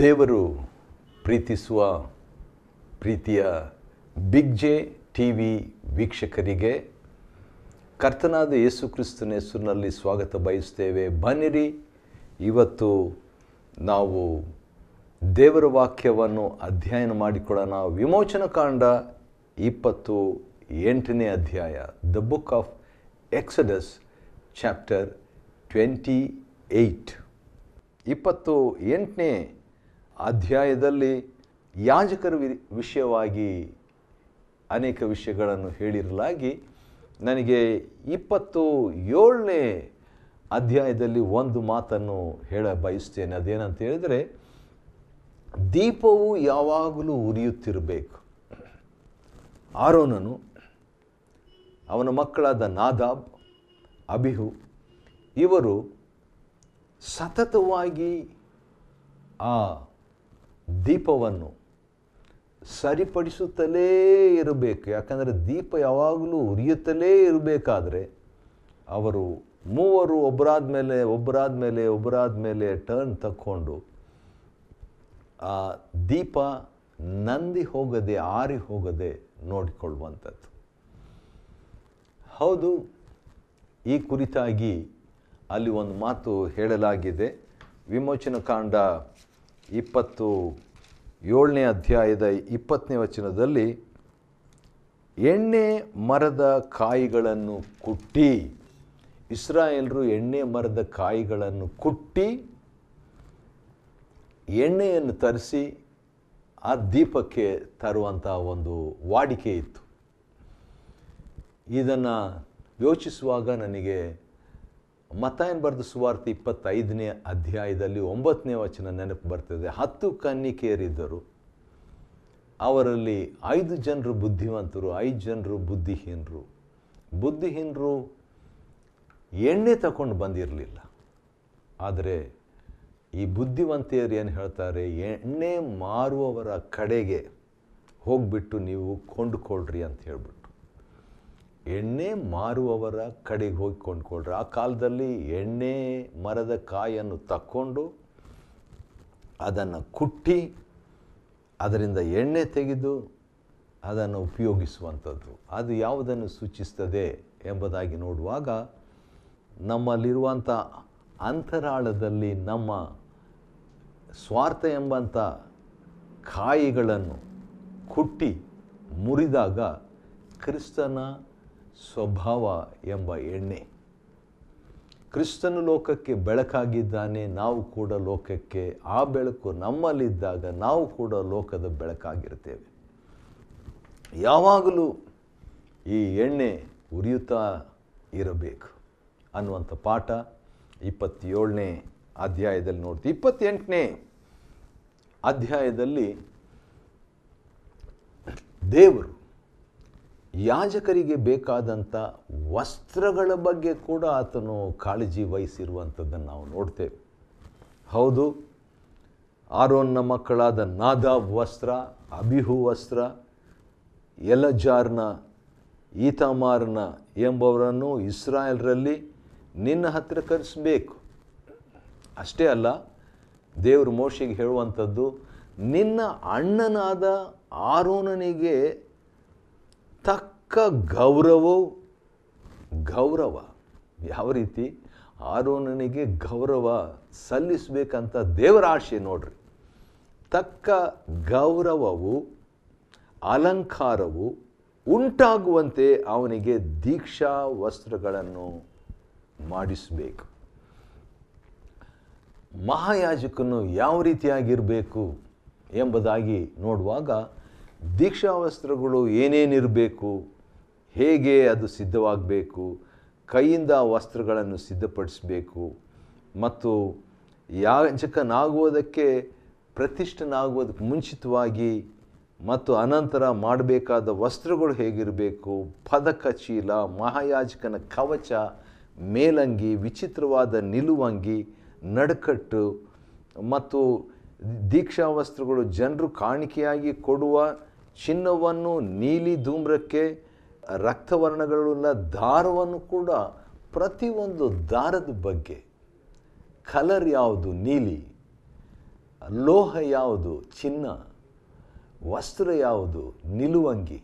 ದೇವರು ಪ್ರೀತಿಸುವ ಪ್ರೀತಿಯ ಬಿಗ್ ಜೆ ಟಿ ವಿ ವೀಕ್ಷಕರಿಗೆ ಕರ್ತನಾದ ಯೇಸು ಕ್ರಿಸ್ತನ ಹೆಸರಿನಲ್ಲಿ ಸ್ವಾಗತ ಬಯಸ್ತೇವೆ ಬನ್ನಿರಿ ಇವತ್ತು ನಾವು ದೇವರ ವಾಕ್ಯವನ್ನು ಅಧ್ಯಯನ ಮಾಡಿಕೊಳ್ಳೋಣ ವಿಮೋಚನಕಾಂಡ ಇಪ್ಪತ್ತು ಎಂಟನೇ ಅಧ್ಯಾಯ the book of Exodus chapter twenty eight ಇಪ್ಪತ್ತು ಎಂಟನೇ ಅಧ್ಯಾಯದಲ್ಲಿ ಯಾಜಕರ ವಿಷಯವಾಗಿ ಅನೇಕ ವಿಷಯಗಳನ್ನು ಹೇಳಿರಲಾಗಿ ನನಗೆ ಇಪ್ಪತ್ತು ಏಳನೇ ಅಧ್ಯಾಯದಲ್ಲಿ ಒಂದು ಮಾತನ್ನು ಹೇಳ ಬಯಸ್ತೇನೆ ಅದೇನಂತ ಹೇಳಿದರೆ ದೀಪವು ಯಾವಾಗಲೂ ಉರಿಯುತ್ತಿರಬೇಕು ಆರೋನನು ಅವನ ಮಕ್ಕಳಾದ ನಾದಾಬ್ ಅಭಿಹು ಇವರು ಸತತವಾಗಿ ಆ ದೀಪವನ್ನು ಸರಿಪಡಿಸುತ್ತಲೇ ಇರಬೇಕು ಯಾಕಂದರೆ ದೀಪ ಯಾವಾಗಲೂ ಉರಿಯುತ್ತಲೇ ಇರಬೇಕಾದ್ರೆ ಅವರು ಮೂವರು ಒಬ್ಬರಾದ ಮೇಲೆ ಒಬ್ಬರಾದ ಮೇಲೆ ಒಬ್ಬರಾದ ಮೇಲೆ ಟರ್ನ್ ತಕ್ಕೊಂಡು ಆ ದೀಪ ನಂದಿ ಹೋಗದೆ ಆರಿ ಹೋಗದೆ ನೋಡಿಕೊಳ್ಳುವಂಥದ್ದು ಹೌದು ಈ ಕುರಿತಾಗಿ ಅಲ್ಲಿ ಒಂದು ಮಾತು ಹೇಳಲಾಗಿದೆ ವಿಮೋಚನಕಾಂಡ ಇಪ್ಪತ್ತು ಏಳನೇ ಅಧ್ಯಾಯದ ಇಪ್ಪತ್ತನೇ ವಚನದಲ್ಲಿ ಎಣ್ಣೆ ಮರದ ಕಾಯಿಗಳನ್ನು ಕುಟ್ಟಿ ಇಸ್ರಾಯೇಲರು ಎಣ್ಣೆ ಮರದ ಕಾಯಿಗಳನ್ನು ಕುಟ್ಟಿ ಎಣ್ಣೆಯನ್ನು ತರಿಸಿ ಆ ದೀಪಕ್ಕೆ ತರುವಂಥ ಒಂದು ವಾಡಿಕೆ ಇತ್ತು ಇದನ್ನು ಯೋಚಿಸುವಾಗ ನನಗೆ ಏನು ಬರೆದು ಸುವಾರ್ತೆ ಇಪ್ಪತ್ತೈದನೇ ಅಧ್ಯಾಯದಲ್ಲಿ ಒಂಬತ್ತನೇ ವಚನ ನೆನಪು ಬರ್ತದೆ ಹತ್ತು ಕನ್ನಿಕೆಯರಿದ್ದರು ಅವರಲ್ಲಿ ಐದು ಜನರು ಬುದ್ಧಿವಂತರು ಐದು ಜನರು ಬುದ್ಧಿಹೀನರು ಬುದ್ಧಿಹೀನರು ಎಣ್ಣೆ ತಗೊಂಡು ಬಂದಿರಲಿಲ್ಲ ಆದರೆ ಈ ಬುದ್ಧಿವಂತೆಯರು ಏನು ಹೇಳ್ತಾರೆ ಎಣ್ಣೆ ಮಾರುವವರ ಕಡೆಗೆ ಹೋಗಿಬಿಟ್ಟು ನೀವು ಕೊಂಡುಕೊಳ್ಳ್ರಿ ಅಂತ ಹೇಳ್ಬಿಟ್ಟು ಎಣ್ಣೆ ಮಾರುವವರ ಕಡೆಗೆ ಹೋಗಿ ಕೊಂಡ್ಕೊಳ್ರಿ ಆ ಕಾಲದಲ್ಲಿ ಎಣ್ಣೆ ಮರದ ಕಾಯನ್ನು ತಕ್ಕೊಂಡು ಅದನ್ನು ಕುಟ್ಟಿ ಅದರಿಂದ ಎಣ್ಣೆ ತೆಗೆದು ಅದನ್ನು ಉಪಯೋಗಿಸುವಂಥದ್ದು ಅದು ಯಾವುದನ್ನು ಸೂಚಿಸ್ತದೆ ಎಂಬುದಾಗಿ ನೋಡುವಾಗ ನಮ್ಮಲ್ಲಿರುವಂಥ ಅಂತರಾಳದಲ್ಲಿ ನಮ್ಮ ಸ್ವಾರ್ಥ ಎಂಬಂಥ ಕಾಯಿಗಳನ್ನು ಕುಟ್ಟಿ ಮುರಿದಾಗ ಕ್ರಿಸ್ತನ ಸ್ವಭಾವ ಎಂಬ ಎಣ್ಣೆ ಕ್ರಿಸ್ತನು ಲೋಕಕ್ಕೆ ಬೆಳಕಾಗಿದ್ದಾನೆ ನಾವು ಕೂಡ ಲೋಕಕ್ಕೆ ಆ ಬೆಳಕು ನಮ್ಮಲ್ಲಿದ್ದಾಗ ನಾವು ಕೂಡ ಲೋಕದ ಬೆಳಕಾಗಿರ್ತೇವೆ ಯಾವಾಗಲೂ ಈ ಎಣ್ಣೆ ಉರಿಯುತ್ತಾ ಇರಬೇಕು ಅನ್ನುವಂಥ ಪಾಠ ಇಪ್ಪತ್ತೇಳನೇ ಅಧ್ಯಾಯದಲ್ಲಿ ನೋಡ್ತೀವಿ ಇಪ್ಪತ್ತೆಂಟನೇ ಅಧ್ಯಾಯದಲ್ಲಿ ದೇವರು ಯಾಜಕರಿಗೆ ಬೇಕಾದಂಥ ವಸ್ತ್ರಗಳ ಬಗ್ಗೆ ಕೂಡ ಆತನು ಕಾಳಜಿ ವಹಿಸಿರುವಂಥದ್ದನ್ನು ನಾವು ನೋಡ್ತೇವೆ ಹೌದು ಆರೋನ್ನ ಮಕ್ಕಳಾದ ನಾದಾಬ್ ವಸ್ತ್ರ ಅಬಿಹು ವಸ್ತ್ರ ಎಲಜಾರ್ನ ಈತಾಮಾರ್ನ ಎಂಬವರನ್ನು ಇಸ್ರಾಯೇಲ್ರಲ್ಲಿ ನಿನ್ನ ಹತ್ತಿರ ಕರೆಸಬೇಕು ಅಷ್ಟೇ ಅಲ್ಲ ದೇವರು ಮೋಶಿಗೆ ಹೇಳುವಂಥದ್ದು ನಿನ್ನ ಅಣ್ಣನಾದ ಆರೋನನಿಗೆ ತಕ್ಕ ಗೌರವವು ಗೌರವ ಯಾವ ರೀತಿ ಆರೋನನಿಗೆ ಗೌರವ ಸಲ್ಲಿಸಬೇಕಂತ ದೇವರ ಆಶೆ ನೋಡ್ರಿ ತಕ್ಕ ಗೌರವವು ಅಲಂಕಾರವು ಉಂಟಾಗುವಂತೆ ಅವನಿಗೆ ದೀಕ್ಷಾ ವಸ್ತ್ರಗಳನ್ನು ಮಾಡಿಸಬೇಕು ಮಹಾಯಾಜಕನು ಯಾವ ರೀತಿಯಾಗಿರಬೇಕು ಎಂಬುದಾಗಿ ನೋಡುವಾಗ ದೀಕ್ಷಾವಸ್ತ್ರಗಳು ಏನೇನಿರಬೇಕು ಹೇಗೆ ಅದು ಸಿದ್ಧವಾಗಬೇಕು ಕೈಯಿಂದ ವಸ್ತ್ರಗಳನ್ನು ಸಿದ್ಧಪಡಿಸಬೇಕು ಮತ್ತು ಯಾಜಕನಾಗುವುದಕ್ಕೆ ಪ್ರತಿಷ್ಠನಾಗುವುದಕ್ಕೆ ಮುಂಚಿತವಾಗಿ ಮತ್ತು ಅನಂತರ ಮಾಡಬೇಕಾದ ವಸ್ತ್ರಗಳು ಹೇಗಿರಬೇಕು ಪದಕ ಚೀಲ ಮಹಾಯಾಜಕನ ಕವಚ ಮೇಲಂಗಿ ವಿಚಿತ್ರವಾದ ನಿಲುವಂಗಿ ನಡುಕಟ್ಟು ಮತ್ತು ದೀಕ್ಷಾವಸ್ತ್ರಗಳು ಜನರು ಕಾಣಿಕೆಯಾಗಿ ಕೊಡುವ ಚಿನ್ನವನ್ನು ನೀಲಿ ಧೂಮ್ರಕ್ಕೆ ರಕ್ತವರ್ಣಗಳುಳ್ಳ ದಾರವನ್ನು ಕೂಡ ಪ್ರತಿಯೊಂದು ದಾರದ ಬಗ್ಗೆ ಕಲರ್ ಯಾವುದು ನೀಲಿ ಲೋಹ ಯಾವುದು ಚಿನ್ನ ವಸ್ತ್ರ ಯಾವುದು ನಿಲುವಂಗಿ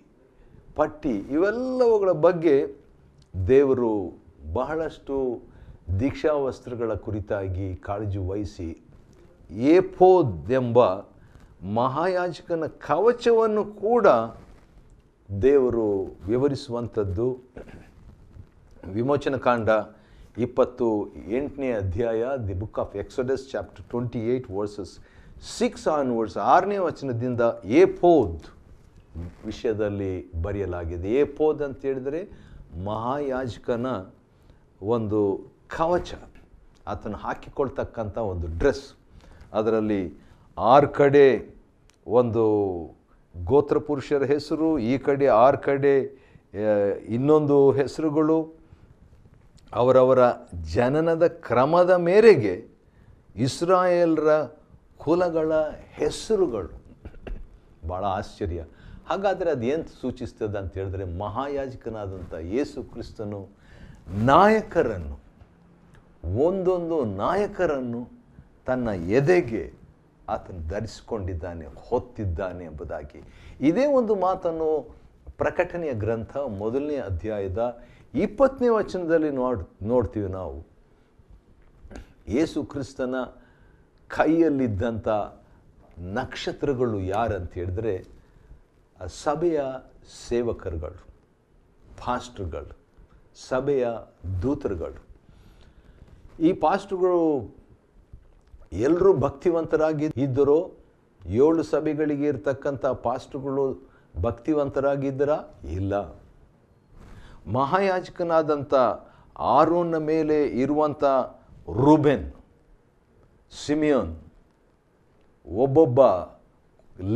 ಪಟ್ಟಿ ಇವೆಲ್ಲವುಗಳ ಬಗ್ಗೆ ದೇವರು ಬಹಳಷ್ಟು ದೀಕ್ಷಾವಸ್ತ್ರಗಳ ಕುರಿತಾಗಿ ಕಾಳಜಿ ವಹಿಸಿ ಏಪೋದ್ ಎಂಬ ಮಹಾಯಾಜಕನ ಕವಚವನ್ನು ಕೂಡ ದೇವರು ವಿವರಿಸುವಂಥದ್ದು ವಿಮೋಚನಕಾಂಡ ಇಪ್ಪತ್ತು ಎಂಟನೇ ಅಧ್ಯಾಯ the book of Exodus chapter twenty eight verses six on verse ಆರನೇ ವಚನದಿಂದ ಪೋದ್ ವಿಷಯದಲ್ಲಿ ಬರೆಯಲಾಗಿದೆ ಪೋದ್ ಅಂತ ಹೇಳಿದರೆ ಮಹಾಯಾಜಕನ ಒಂದು ಕವಚ ಆತನು ಹಾಕಿಕೊಳ್ತಕ್ಕಂಥ ಒಂದು ಡ್ರೆಸ್ ಅದರಲ್ಲಿ ಆರು ಕಡೆ ಒಂದು ಗೋತ್ರ ಪುರುಷರ ಹೆಸರು ಈ ಕಡೆ ಆರು ಕಡೆ ಇನ್ನೊಂದು ಹೆಸರುಗಳು ಅವರವರ ಜನನದ ಕ್ರಮದ ಮೇರೆಗೆ ಇಸ್ರಾಯೇಲ್ರ ಕುಲಗಳ ಹೆಸರುಗಳು ಭಾಳ ಆಶ್ಚರ್ಯ ಹಾಗಾದರೆ ಏನು ಸೂಚಿಸ್ತದೆ ಅಂತ ಹೇಳಿದ್ರೆ ಮಹಾಯಾಜಕನಾದಂಥ ಯೇಸು ಕ್ರಿಸ್ತನು ನಾಯಕರನ್ನು ಒಂದೊಂದು ನಾಯಕರನ್ನು ತನ್ನ ಎದೆಗೆ ಆತನು ಧರಿಸಿಕೊಂಡಿದ್ದಾನೆ ಹೊತ್ತಿದ್ದಾನೆ ಎಂಬುದಾಗಿ ಇದೇ ಒಂದು ಮಾತನ್ನು ಪ್ರಕಟಣೆಯ ಗ್ರಂಥ ಮೊದಲನೇ ಅಧ್ಯಾಯದ ಇಪ್ಪತ್ತನೇ ವಚನದಲ್ಲಿ ನೋಡ್ ನೋಡ್ತೀವಿ ನಾವು ಯೇಸು ಕ್ರಿಸ್ತನ ಕೈಯಲ್ಲಿದ್ದಂಥ ನಕ್ಷತ್ರಗಳು ಯಾರಂತ ಹೇಳಿದ್ರೆ ಸಭೆಯ ಸೇವಕರುಗಳು ಪಾಸ್ಟ್ರುಗಳು ಸಭೆಯ ದೂತರುಗಳು ಈ ಪಾಸ್ಟ್ರುಗಳು ಎಲ್ಲರೂ ಭಕ್ತಿವಂತರಾಗಿ ಇದ್ದರೋ ಏಳು ಸಭೆಗಳಿಗೆ ಇರ್ತಕ್ಕಂಥ ಪಾಸ್ಟ್ಗಳು ಭಕ್ತಿವಂತರಾಗಿದ್ದರ ಇಲ್ಲ ಮಹಾಯಾಜಕನಾದಂಥ ಆರೋನ ಮೇಲೆ ಇರುವಂಥ ರೂಬೆನ್ ಸಿಮಿಯೋನ್ ಒಬ್ಬೊಬ್ಬ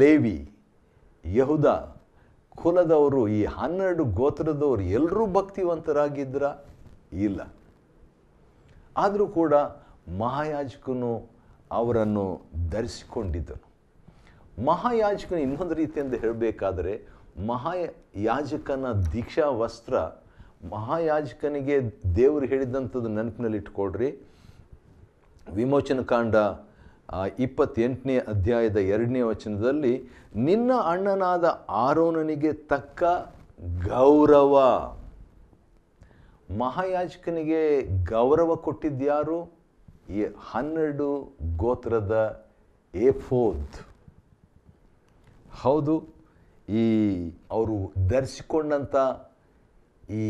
ಲೇವಿ ಯಹುದ ಕುಲದವರು ಈ ಹನ್ನೆರಡು ಗೋತ್ರದವರು ಎಲ್ಲರೂ ಭಕ್ತಿವಂತರಾಗಿದ್ದರ ಇಲ್ಲ ಆದರೂ ಕೂಡ ಮಹಾಯಾಜಕನು ಅವರನ್ನು ಧರಿಸಿಕೊಂಡಿದ್ದನು ಮಹಾಯಾಜಕನ ಇನ್ನೊಂದು ರೀತಿಯಿಂದ ಹೇಳಬೇಕಾದರೆ ಮಹಾಯಾಜಕನ ದೀಕ್ಷಾ ವಸ್ತ್ರ ಮಹಾಯಾಜಕನಿಗೆ ದೇವರು ಹೇಳಿದಂಥದ್ದು ವಿಮೋಚನ ವಿಮೋಚನಕಾಂಡ ಇಪ್ಪತ್ತೆಂಟನೇ ಅಧ್ಯಾಯದ ಎರಡನೇ ವಚನದಲ್ಲಿ ನಿನ್ನ ಅಣ್ಣನಾದ ಆರೋನನಿಗೆ ತಕ್ಕ ಗೌರವ ಮಹಾಯಾಜಕನಿಗೆ ಗೌರವ ಕೊಟ್ಟಿದ್ದ್ಯಾರು ಈ ಹನ್ನೆರಡು ಗೋತ್ರದ ಏಫೋದ್ ಹೌದು ಈ ಅವರು ಧರಿಸಿಕೊಂಡಂಥ ಈ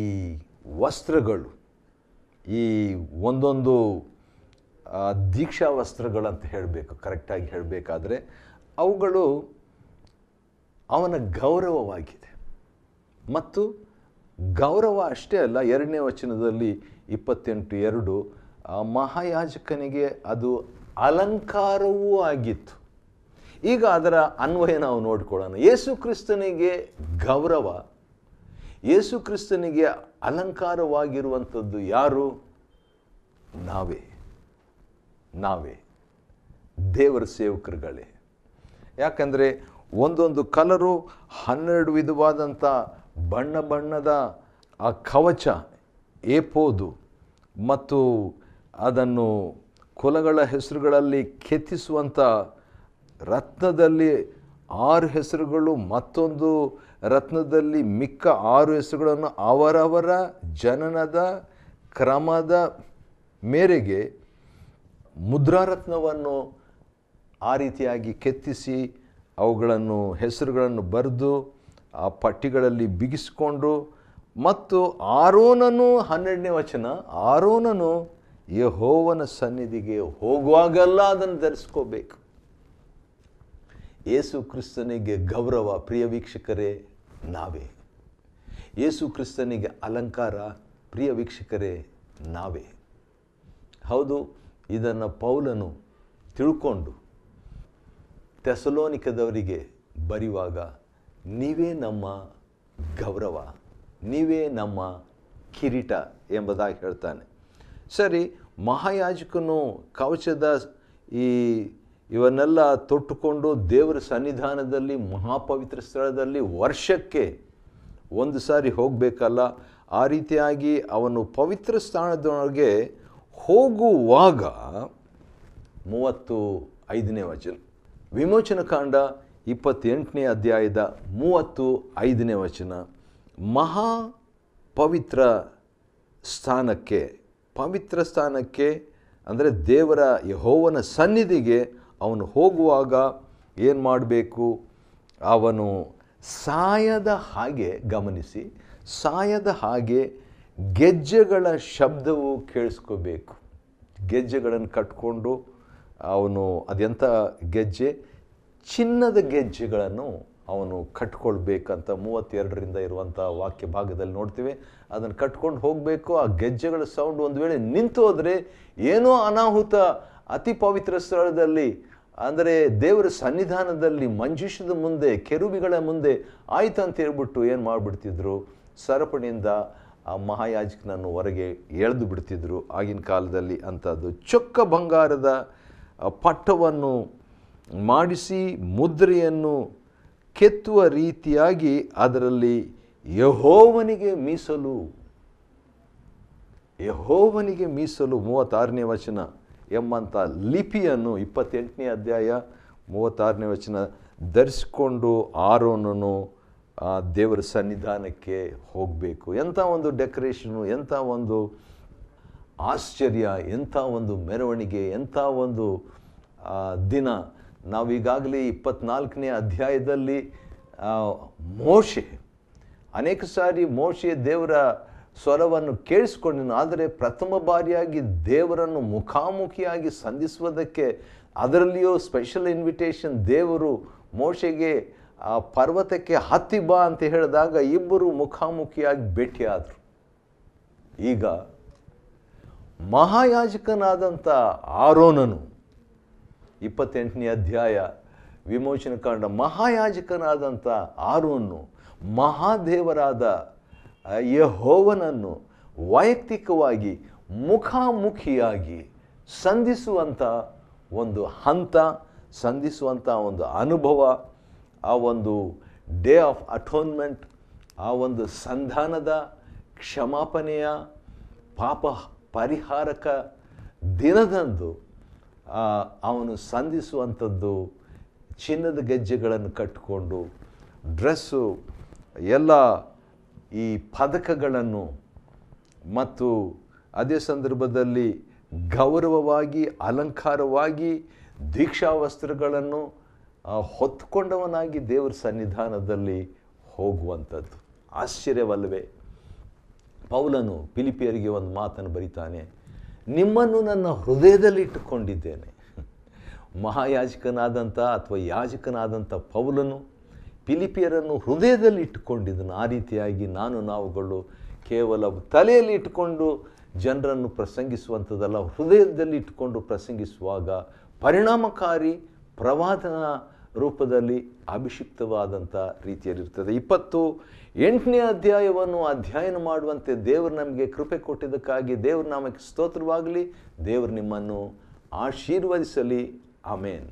ವಸ್ತ್ರಗಳು ಈ ಒಂದೊಂದು ದೀಕ್ಷಾ ವಸ್ತ್ರಗಳಂತ ಹೇಳಬೇಕು ಕರೆಕ್ಟಾಗಿ ಹೇಳಬೇಕಾದ್ರೆ ಅವುಗಳು ಅವನ ಗೌರವವಾಗಿದೆ ಮತ್ತು ಗೌರವ ಅಷ್ಟೇ ಅಲ್ಲ ಎರಡನೇ ವಚನದಲ್ಲಿ ಇಪ್ಪತ್ತೆಂಟು ಎರಡು ಮಹಾಯಾಜಕನಿಗೆ ಅದು ಅಲಂಕಾರವೂ ಆಗಿತ್ತು ಈಗ ಅದರ ಅನ್ವಯ ನಾವು ನೋಡ್ಕೊಳ್ಳೋಣ ಯೇಸು ಕ್ರಿಸ್ತನಿಗೆ ಗೌರವ ಯೇಸು ಕ್ರಿಸ್ತನಿಗೆ ಅಲಂಕಾರವಾಗಿರುವಂಥದ್ದು ಯಾರು ನಾವೇ ನಾವೇ ದೇವರ ಸೇವಕರುಗಳೇ ಯಾಕಂದರೆ ಒಂದೊಂದು ಕಲರು ಹನ್ನೆರಡು ವಿಧವಾದಂಥ ಬಣ್ಣ ಬಣ್ಣದ ಆ ಕವಚ ಏಪೋದು ಮತ್ತು ಅದನ್ನು ಕುಲಗಳ ಹೆಸರುಗಳಲ್ಲಿ ಕೆತ್ತಿಸುವಂಥ ರತ್ನದಲ್ಲಿ ಆರು ಹೆಸರುಗಳು ಮತ್ತೊಂದು ರತ್ನದಲ್ಲಿ ಮಿಕ್ಕ ಆರು ಹೆಸರುಗಳನ್ನು ಅವರವರ ಜನನದ ಕ್ರಮದ ಮೇರೆಗೆ ಮುದ್ರಾರತ್ನವನ್ನು ಆ ರೀತಿಯಾಗಿ ಕೆತ್ತಿಸಿ ಅವುಗಳನ್ನು ಹೆಸರುಗಳನ್ನು ಬರೆದು ಆ ಪಟ್ಟಿಗಳಲ್ಲಿ ಬಿಗಿಸಿಕೊಂಡು ಮತ್ತು ಆರೋನನು ಹನ್ನೆರಡನೇ ವಚನ ಆರೋನನು ಯಹೋವನ ಸನ್ನಿಧಿಗೆ ಹೋಗುವಾಗೆಲ್ಲ ಅದನ್ನು ಧರಿಸ್ಕೋಬೇಕು ಯೇಸು ಕ್ರಿಸ್ತನಿಗೆ ಗೌರವ ಪ್ರಿಯ ವೀಕ್ಷಕರೇ ನಾವೇ ಯೇಸು ಕ್ರಿಸ್ತನಿಗೆ ಅಲಂಕಾರ ಪ್ರಿಯ ವೀಕ್ಷಕರೇ ನಾವೇ ಹೌದು ಇದನ್ನು ಪೌಲನು ತಿಳ್ಕೊಂಡು ತೆಸಲೋನಿಕದವರಿಗೆ ಬರೆಯುವಾಗ ನೀವೇ ನಮ್ಮ ಗೌರವ ನೀವೇ ನಮ್ಮ ಕಿರೀಟ ಎಂಬುದಾಗಿ ಹೇಳ್ತಾನೆ ಸರಿ ಮಹಾಯಾಜಕನು ಕವಚದ ಈ ಇವನ್ನೆಲ್ಲ ತೊಟ್ಟುಕೊಂಡು ದೇವರ ಸನ್ನಿಧಾನದಲ್ಲಿ ಮಹಾಪವಿತ್ರ ಸ್ಥಳದಲ್ಲಿ ವರ್ಷಕ್ಕೆ ಒಂದು ಸಾರಿ ಹೋಗಬೇಕಲ್ಲ ಆ ರೀತಿಯಾಗಿ ಅವನು ಪವಿತ್ರ ಸ್ಥಾನದೊಳಗೆ ಹೋಗುವಾಗ ಮೂವತ್ತು ಐದನೇ ವಚನ ವಿಮೋಚನಕಾಂಡ ಇಪ್ಪತ್ತೆಂಟನೇ ಅಧ್ಯಾಯದ ಮೂವತ್ತು ಐದನೇ ವಚನ ಮಹಾ ಪವಿತ್ರ ಸ್ಥಾನಕ್ಕೆ ಪವಿತ್ರ ಸ್ಥಾನಕ್ಕೆ ಅಂದರೆ ದೇವರ ಯಹೋವನ ಸನ್ನಿಧಿಗೆ ಅವನು ಹೋಗುವಾಗ ಏನು ಮಾಡಬೇಕು ಅವನು ಸಾಯದ ಹಾಗೆ ಗಮನಿಸಿ ಸಾಯದ ಹಾಗೆ ಗೆಜ್ಜೆಗಳ ಶಬ್ದವು ಕೇಳಿಸ್ಕೋಬೇಕು ಗೆಜ್ಜೆಗಳನ್ನು ಕಟ್ಕೊಂಡು ಅವನು ಅದೆಂಥ ಗೆಜ್ಜೆ ಚಿನ್ನದ ಗೆಜ್ಜೆಗಳನ್ನು ಅವನು ಕಟ್ಕೊಳ್ಬೇಕಂತ ಮೂವತ್ತೆರಡರಿಂದ ಇರುವಂಥ ವಾಕ್ಯ ಭಾಗದಲ್ಲಿ ನೋಡ್ತೀವಿ ಅದನ್ನು ಕಟ್ಕೊಂಡು ಹೋಗಬೇಕು ಆ ಗೆಜ್ಜೆಗಳ ಸೌಂಡ್ ಒಂದು ವೇಳೆ ನಿಂತು ಹೋದರೆ ಏನೋ ಅನಾಹುತ ಅತಿ ಪವಿತ್ರ ಸ್ಥಳದಲ್ಲಿ ಅಂದರೆ ದೇವರ ಸನ್ನಿಧಾನದಲ್ಲಿ ಮಂಜುಷದ ಮುಂದೆ ಕೆರುಬಿಗಳ ಮುಂದೆ ಆಯ್ತು ಅಂತ ಹೇಳ್ಬಿಟ್ಟು ಏನು ಮಾಡಿಬಿಡ್ತಿದ್ರು ಸರಪಣಿಯಿಂದ ಆ ಮಹಾಯಾಜಕನನ್ನು ಹೊರಗೆ ಎಳೆದು ಬಿಡ್ತಿದ್ರು ಆಗಿನ ಕಾಲದಲ್ಲಿ ಅಂಥದ್ದು ಚೊಕ್ಕ ಬಂಗಾರದ ಪಟ್ಟವನ್ನು ಮಾಡಿಸಿ ಮುದ್ರೆಯನ್ನು ಕೆತ್ತುವ ರೀತಿಯಾಗಿ ಅದರಲ್ಲಿ ಯಹೋವನಿಗೆ ಮೀಸಲು ಯಹೋವನಿಗೆ ಮೀಸಲು ಮೂವತ್ತಾರನೇ ವಚನ ಎಂಬಂಥ ಲಿಪಿಯನ್ನು ಇಪ್ಪತ್ತೆಂಟನೇ ಅಧ್ಯಾಯ ಮೂವತ್ತಾರನೇ ವಚನ ಧರಿಸಿಕೊಂಡು ಆರೋನನು ದೇವರ ಸನ್ನಿಧಾನಕ್ಕೆ ಹೋಗಬೇಕು ಎಂಥ ಒಂದು ಡೆಕೋರೇಷನು ಎಂಥ ಒಂದು ಆಶ್ಚರ್ಯ ಎಂಥ ಒಂದು ಮೆರವಣಿಗೆ ಎಂಥ ಒಂದು ದಿನ ನಾವೀಗಾಗಲೇ ಇಪ್ಪತ್ನಾಲ್ಕನೇ ಅಧ್ಯಾಯದಲ್ಲಿ ಮೋಶೆ ಅನೇಕ ಸಾರಿ ಮೋಶೆ ದೇವರ ಸ್ವರವನ್ನು ಕೇಳಿಸ್ಕೊಂಡೆನು ಆದರೆ ಪ್ರಥಮ ಬಾರಿಯಾಗಿ ದೇವರನ್ನು ಮುಖಾಮುಖಿಯಾಗಿ ಸಂಧಿಸುವುದಕ್ಕೆ ಅದರಲ್ಲಿಯೂ ಸ್ಪೆಷಲ್ ಇನ್ವಿಟೇಷನ್ ದೇವರು ಮೋಶೆಗೆ ಆ ಪರ್ವತಕ್ಕೆ ಹತ್ತಿ ಬಾ ಅಂತ ಹೇಳಿದಾಗ ಇಬ್ಬರು ಮುಖಾಮುಖಿಯಾಗಿ ಭೇಟಿಯಾದರು ಈಗ ಮಹಾಯಾಜಕನಾದಂಥ ಆರೋನನು ಇಪ್ಪತ್ತೆಂಟನೇ ಅಧ್ಯಾಯ ಕಾಂಡ ಮಹಾಯಾಜಕನಾದಂಥ ಆರೋನ್ನು ಮಹಾದೇವರಾದ ಯಹೋವನನ್ನು ವೈಯಕ್ತಿಕವಾಗಿ ಮುಖಾಮುಖಿಯಾಗಿ ಸಂಧಿಸುವಂಥ ಒಂದು ಹಂತ ಸಂಧಿಸುವಂಥ ಒಂದು ಅನುಭವ ಆ ಒಂದು ಡೇ ಆಫ್ ಅಟೋನ್ಮೆಂಟ್ ಆ ಒಂದು ಸಂಧಾನದ ಕ್ಷಮಾಪಣೆಯ ಪಾಪ ಪರಿಹಾರಕ ದಿನದಂದು ಅವನು ಸಂಧಿಸುವಂಥದ್ದು ಚಿನ್ನದ ಗೆಜ್ಜೆಗಳನ್ನು ಕಟ್ಟಿಕೊಂಡು ಡ್ರೆಸ್ಸು ಎಲ್ಲ ಈ ಪದಕಗಳನ್ನು ಮತ್ತು ಅದೇ ಸಂದರ್ಭದಲ್ಲಿ ಗೌರವವಾಗಿ ಅಲಂಕಾರವಾಗಿ ದೀಕ್ಷಾವಸ್ತ್ರಗಳನ್ನು ಹೊತ್ಕೊಂಡವನಾಗಿ ದೇವರ ಸನ್ನಿಧಾನದಲ್ಲಿ ಹೋಗುವಂಥದ್ದು ಆಶ್ಚರ್ಯವಲ್ಲವೇ ಪೌಲನು ಪಿಲಿಪಿಯರಿಗೆ ಒಂದು ಮಾತನ್ನು ಬರೀತಾನೆ ನಿಮ್ಮನ್ನು ನನ್ನ ಹೃದಯದಲ್ಲಿ ಇಟ್ಟುಕೊಂಡಿದ್ದೇನೆ ಮಹಾಯಾಜಕನಾದಂಥ ಅಥವಾ ಯಾಜಕನಾದಂಥ ಪೌಲನು ಪಿಲಿಪಿಯರನ್ನು ಹೃದಯದಲ್ಲಿ ಇಟ್ಟುಕೊಂಡಿದ್ದನು ಆ ರೀತಿಯಾಗಿ ನಾನು ನಾವುಗಳು ಕೇವಲ ತಲೆಯಲ್ಲಿ ಇಟ್ಟುಕೊಂಡು ಜನರನ್ನು ಪ್ರಸಂಗಿಸುವಂಥದ್ದಲ್ಲ ಹೃದಯದಲ್ಲಿ ಇಟ್ಟುಕೊಂಡು ಪ್ರಸಂಗಿಸುವಾಗ ಪರಿಣಾಮಕಾರಿ ಪ್ರವಾದನ ರೂಪದಲ್ಲಿ ಅಭಿಷಿಕ್ತವಾದಂಥ ರೀತಿಯಲ್ಲಿರ್ತದೆ ಇಪ್ಪತ್ತು ಎಂಟನೇ ಅಧ್ಯಾಯವನ್ನು ಅಧ್ಯಯನ ಮಾಡುವಂತೆ ದೇವರು ನಮಗೆ ಕೃಪೆ ಕೊಟ್ಟಿದ್ದಕ್ಕಾಗಿ ದೇವರು ನಾಮಕ್ಕೆ ಸ್ತೋತ್ರವಾಗಲಿ ದೇವರು ನಿಮ್ಮನ್ನು ಆಶೀರ್ವದಿಸಲಿ ಆಮೇನ್